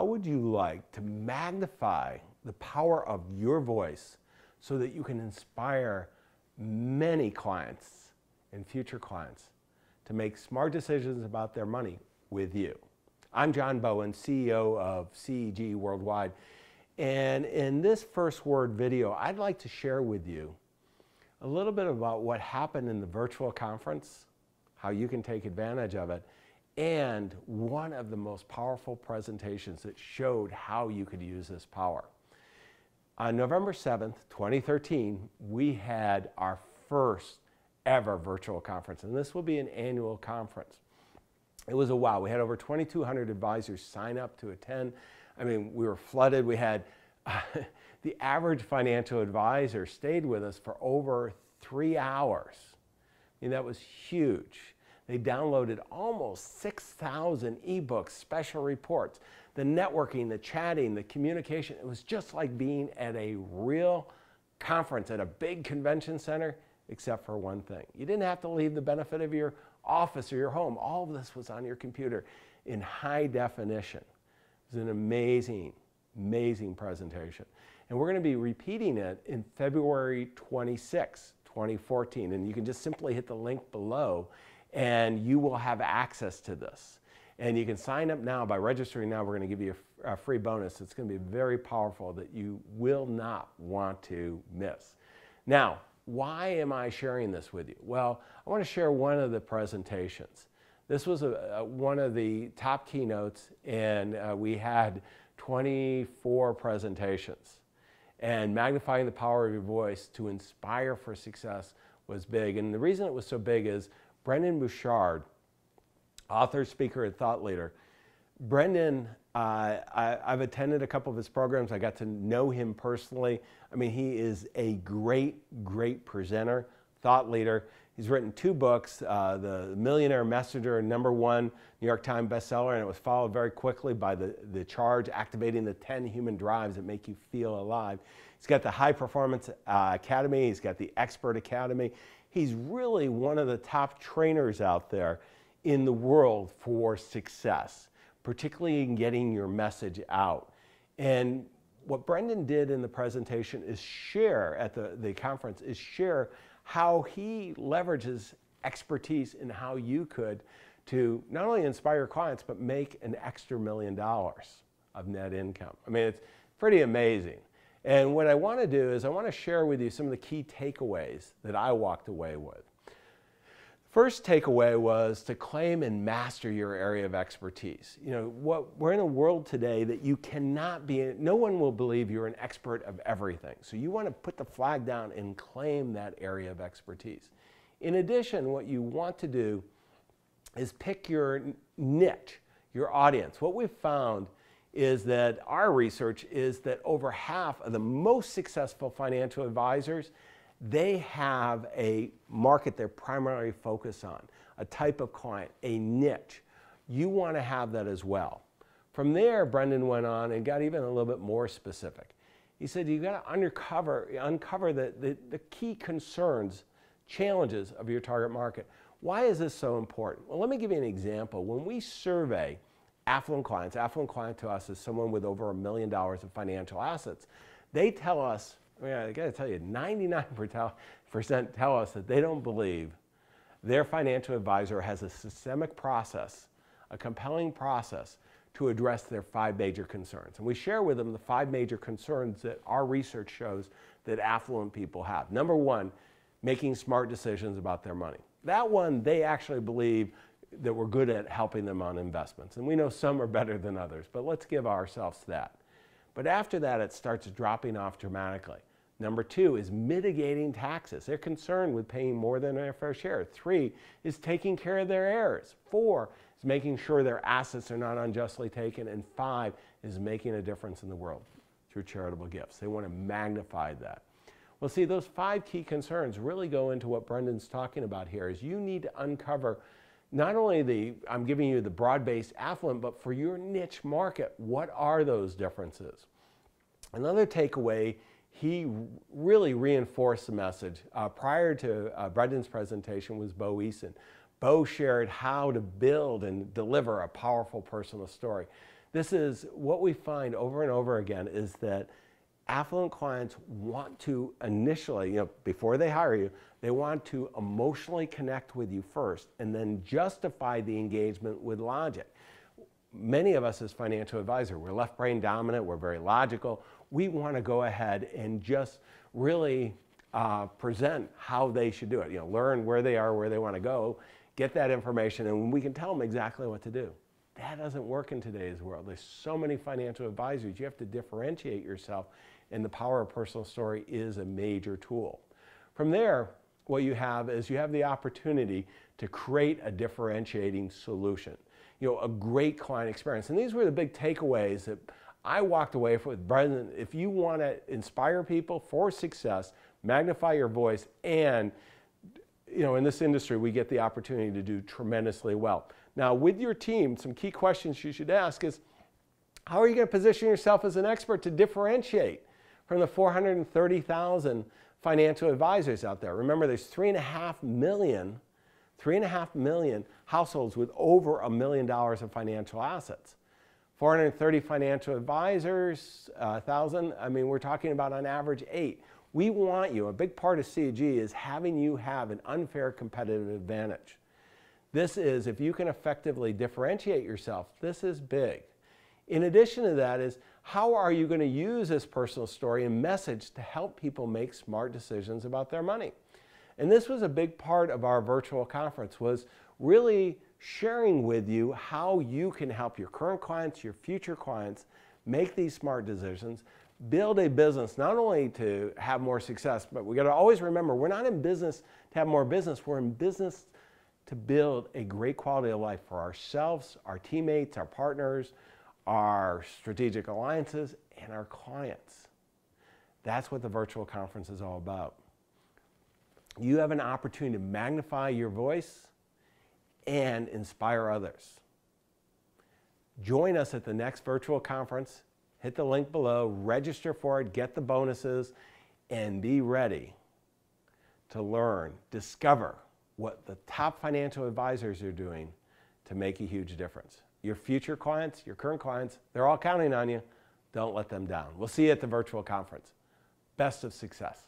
how would you like to magnify the power of your voice so that you can inspire many clients and future clients to make smart decisions about their money with you? I'm John Bowen, CEO of CEG Worldwide. And in this first word video, I'd like to share with you a little bit about what happened in the virtual conference, how you can take advantage of it, and one of the most powerful presentations that showed how you could use this power. On November 7th, 2013, we had our first ever virtual conference, and this will be an annual conference. It was a wow. We had over 2,200 advisors sign up to attend. I mean, we were flooded. We had uh, the average financial advisor stayed with us for over three hours. I mean, that was huge. They downloaded almost 6,000 ebooks, special reports, the networking, the chatting, the communication. It was just like being at a real conference at a big convention center, except for one thing. You didn't have to leave the benefit of your office or your home. All of this was on your computer in high definition. It was an amazing, amazing presentation. And we're going to be repeating it in February 26, 2014. And you can just simply hit the link below and you will have access to this. And you can sign up now by registering now. We're going to give you a, a free bonus. It's going to be very powerful that you will not want to miss. Now, why am I sharing this with you? Well, I want to share one of the presentations. This was a, a, one of the top keynotes, and uh, we had 24 presentations. And magnifying the power of your voice to inspire for success was big. And the reason it was so big is Brendan Bouchard, author, speaker, and thought leader. Brendan, uh, I, have attended a couple of his programs. I got to know him personally. I mean, he is a great, great presenter, thought leader. He's written two books uh, The Millionaire Messenger, number one New York Times bestseller, and it was followed very quickly by the, the Charge Activating the 10 Human Drives That Make You Feel Alive. He's got the High Performance uh, Academy, he's got the Expert Academy, He's really one of the top trainers out there in the world for success, particularly in getting your message out. And what Brendan did in the presentation is share at the, the conference is share how he leverages expertise in how you could to not only inspire clients, but make an extra million dollars of net income. I mean, it's pretty amazing. And what I want to do is I want to share with you some of the key takeaways that I walked away with. First takeaway was to claim and master your area of expertise. You know, what, we're in a world today that you cannot be, no one will believe you're an expert of everything. So you want to put the flag down and claim that area of expertise. In addition, what you want to do is pick your niche, your audience. What we've found is that our research is that over half of the most successful financial advisors, they have a market they're primarily focused on, a type of client, a niche. You want to have that as well. From there, Brendan went on and got even a little bit more specific. He said, you've got to uncover, uncover the, the, the key concerns, challenges of your target market. Why is this so important? Well, let me give you an example. When we survey affluent clients, affluent client to us is someone with over a million dollars of financial assets. They tell us, I, mean, I gotta tell you, 99% tell us that they don't believe their financial advisor has a systemic process, a compelling process to address their five major concerns. And we share with them the five major concerns that our research shows that affluent people have. Number one, making smart decisions about their money. That one they actually believe that we're good at helping them on investments. And we know some are better than others, but let's give ourselves that. But after that, it starts dropping off dramatically. Number two is mitigating taxes. They're concerned with paying more than their fair share. Three is taking care of their heirs. Four is making sure their assets are not unjustly taken. And five is making a difference in the world through charitable gifts. They want to magnify that. Well, see, those five key concerns really go into what Brendan's talking about here is you need to uncover not only the I'm giving you the broad-based affluent, but for your niche market, what are those differences? Another takeaway, he really reinforced the message uh, prior to uh, Brendan's presentation was Bo Eason. Bo shared how to build and deliver a powerful personal story. This is what we find over and over again is that affluent clients want to initially, you know, before they hire you, they want to emotionally connect with you first and then justify the engagement with logic. Many of us as financial advisor, we're left brain dominant, we're very logical. We want to go ahead and just really uh, present how they should do it. You know, learn where they are, where they want to go, get that information, and we can tell them exactly what to do. That doesn't work in today's world. There's so many financial advisors. You have to differentiate yourself and the power of personal story is a major tool. From there, what you have is you have the opportunity to create a differentiating solution. You know, a great client experience. And these were the big takeaways that I walked away with. Brendan, if you want to inspire people for success, magnify your voice, and you know, in this industry, we get the opportunity to do tremendously well. Now, with your team, some key questions you should ask is, how are you going to position yourself as an expert to differentiate? from the 430,000 financial advisors out there. Remember, there's three and a half million, three and a half million households with over a million dollars in financial assets. 430 financial advisors, uh, 1,000, I mean, we're talking about on average eight. We want you, a big part of CG is having you have an unfair competitive advantage. This is, if you can effectively differentiate yourself, this is big. In addition to that is how are you going to use this personal story and message to help people make smart decisions about their money? And this was a big part of our virtual conference was really sharing with you how you can help your current clients, your future clients make these smart decisions, build a business not only to have more success, but we got to always remember we're not in business to have more business, we're in business to build a great quality of life for ourselves, our teammates, our partners, our strategic alliances, and our clients. That's what the virtual conference is all about. You have an opportunity to magnify your voice and inspire others. Join us at the next virtual conference. Hit the link below, register for it, get the bonuses, and be ready to learn, discover what the top financial advisors are doing to make a huge difference your future clients, your current clients, they're all counting on you. Don't let them down. We'll see you at the virtual conference. Best of success.